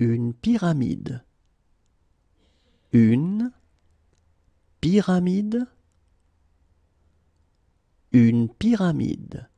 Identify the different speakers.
Speaker 1: une pyramide. Une pyramide. Une pyramide.